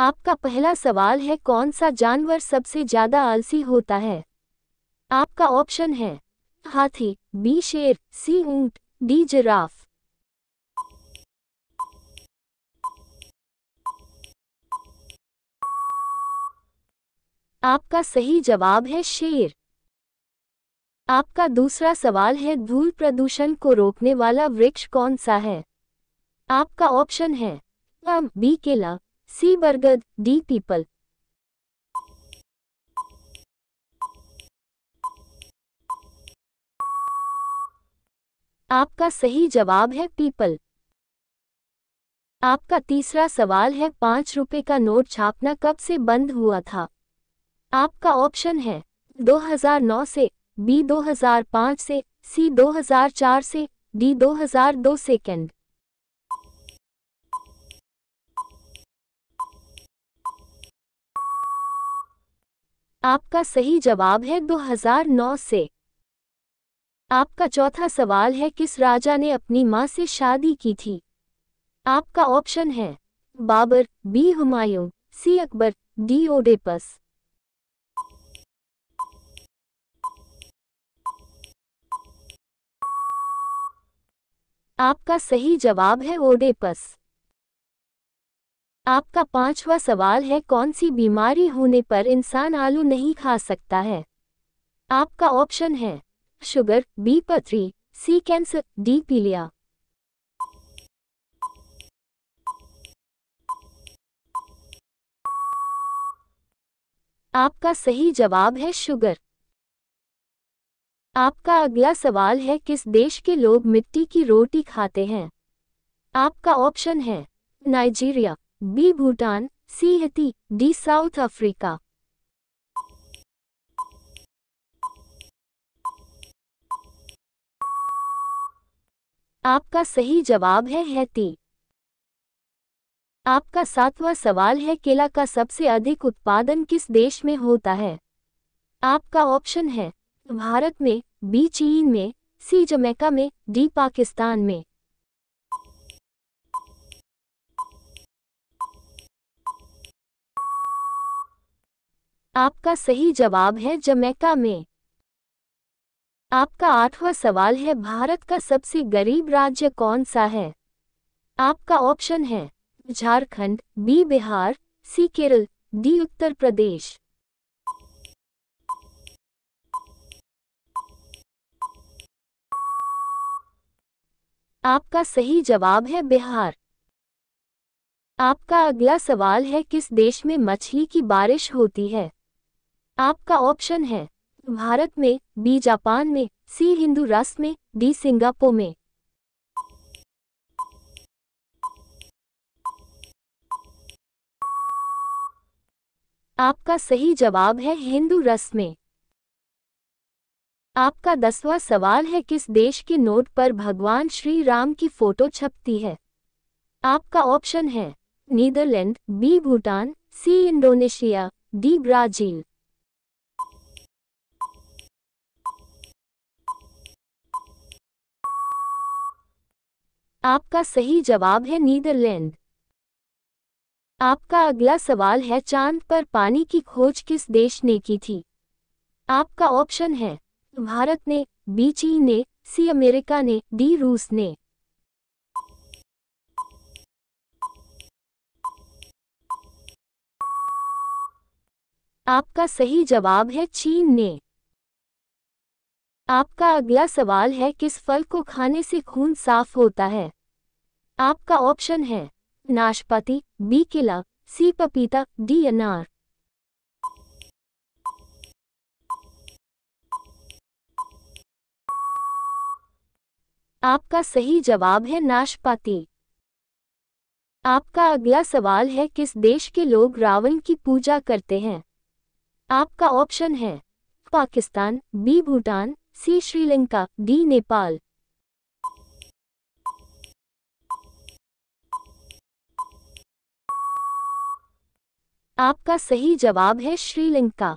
आपका पहला सवाल है कौन सा जानवर सबसे ज्यादा आलसी होता है आपका ऑप्शन है हाथी बी शेर सी ऊंट डी जिराफ आपका सही जवाब है शेर आपका दूसरा सवाल है धूल प्रदूषण को रोकने वाला वृक्ष कौन सा है आपका ऑप्शन है बी केला सी बरगद डी पीपल आपका सही जवाब है पीपल आपका तीसरा सवाल है पांच रुपए का नोट छापना कब से बंद हुआ था आपका ऑप्शन है 2009 से बी 2005 से सी 2004 से डी 2002 सेकेंड आपका सही जवाब है 2009 से आपका चौथा सवाल है किस राजा ने अपनी मां से शादी की थी आपका ऑप्शन है Babar B Humayun C Akbar D Oedipus आपका सही जवाब है ओडेपस आपका पांचवा सवाल है कौन सी बीमारी होने पर इंसान आलू नहीं खा सकता है आपका ऑप्शन है शुगर बी पथरी सी कैंसर डी पीलिया आपका सही जवाब है शुगर आपका अगला सवाल है किस देश के लोग मिट्टी की रोटी खाते हैं आपका ऑप्शन है नाइजीरिया बी भूटान सी हती डी साउथ अफ्रीका आपका सही जवाब है हैती आपका सातवां सवाल है केला का सबसे अधिक उत्पादन किस देश में होता है आपका ऑप्शन है भारत में बी चीन में सी जमैका में डी पाकिस्तान में आपका सही जवाब है जमैका में आपका आठवां सवाल है भारत का सबसे गरीब राज्य कौन सा है आपका ऑप्शन है Jharkhand B Bihar C Kerala D Uttar Pradesh आपका सही जवाब है बिहार आपका अगला सवाल है किस देश में मछली की बारिश होती है आपका ऑप्शन है भारत में बी जापान में सी हिंदू राष्ट्र में डी सिंगापुर में आपका सही जवाब है हिंदू रस में आपका दसवां सवाल है किस देश के नोट पर भगवान श्री राम की फोटो छपती है आपका ऑप्शन है Netherland B Bhutan C Indonesia D Brazil आपका सही जवाब है नीदरलैंड आपका अगला सवाल है चांद पर पानी की खोज किस देश ने की थी आपका ऑप्शन है भारत ने बी चीन ने सी अमेरिका ने डी रूस ने आपका सही जवाब है चीन ने आपका अगला सवाल है किस फल को खाने से खून साफ होता है आपका ऑप्शन है नाशपाती बी केला सी पपीता डी अनार आपका सही जवाब है नाशपाती आपका अगला सवाल है किस देश के लोग रावण की पूजा करते हैं आपका ऑप्शन है Pakistan B Bhutan C Sri Lanka D Nepal आपका सही जवाब है श्रीलंका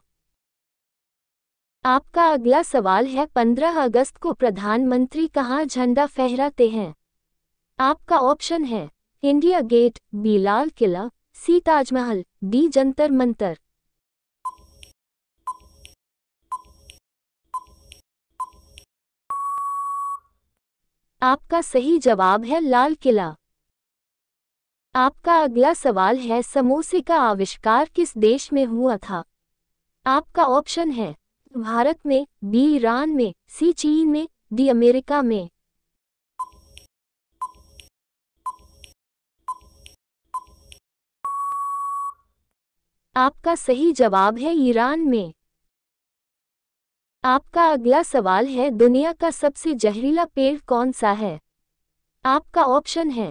आपका अगला सवाल है 15 अगस्त को प्रधानमंत्री कहाँ झंडा फहराते हैं आपका ऑप्शन है India Gate B Lal Qila C Taj Mahal D Jantar Mantar आपका सही जवाब है लाल किला आपका अगला सवाल है समोसे का आविष्कार किस देश में हुआ था आपका ऑप्शन है भारत में बी ईरान में सी चीन में डी अमेरिका में आपका सही जवाब है ईरान में आपका अगला सवाल है दुनिया का सबसे जहरीला पेड़ कौन सा है आपका ऑप्शन है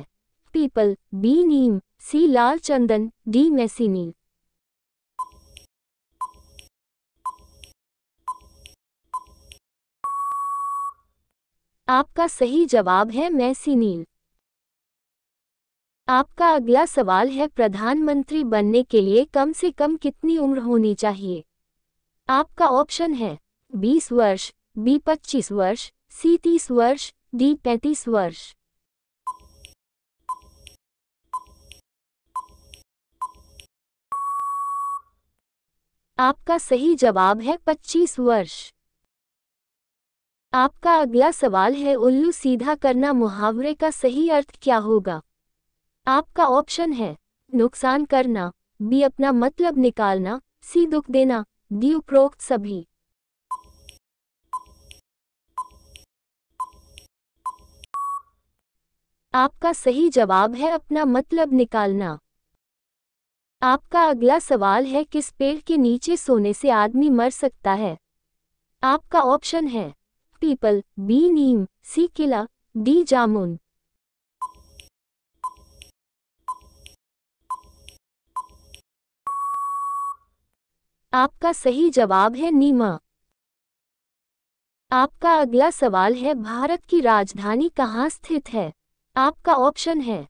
पीपल बी नीम सी लाल चंदन डी मैसिनी आपका सही जवाब है मैसिनील आपका अगला सवाल है प्रधानमंत्री बनने के लिए कम से कम कितनी उम्र होनी चाहिए आपका ऑप्शन है बीस वर्ष बी पच्चीस वर्ष सी तीस वर्ष डी पैंतीस वर्ष आपका सही जवाब है पच्चीस वर्ष आपका अगला सवाल है उल्लू सीधा करना मुहावरे का सही अर्थ क्या होगा आपका ऑप्शन है नुकसान करना बी अपना मतलब निकालना सी दुख देना डी उपरोक्त सभी आपका सही जवाब है अपना मतलब निकालना आपका अगला सवाल है किस पेड़ के नीचे सोने से आदमी मर सकता है आपका ऑप्शन है पीपल बी नीम सी किला डी जामुन आपका सही जवाब है नीमा आपका अगला सवाल है भारत की राजधानी कहाँ स्थित है आपका ऑप्शन है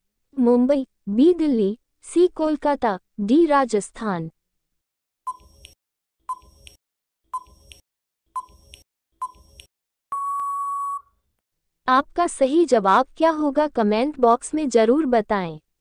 Mumbai B Delhi C Kolkata D Rajasthan आपका सही जवाब क्या होगा कमेंट बॉक्स में जरूर बताएं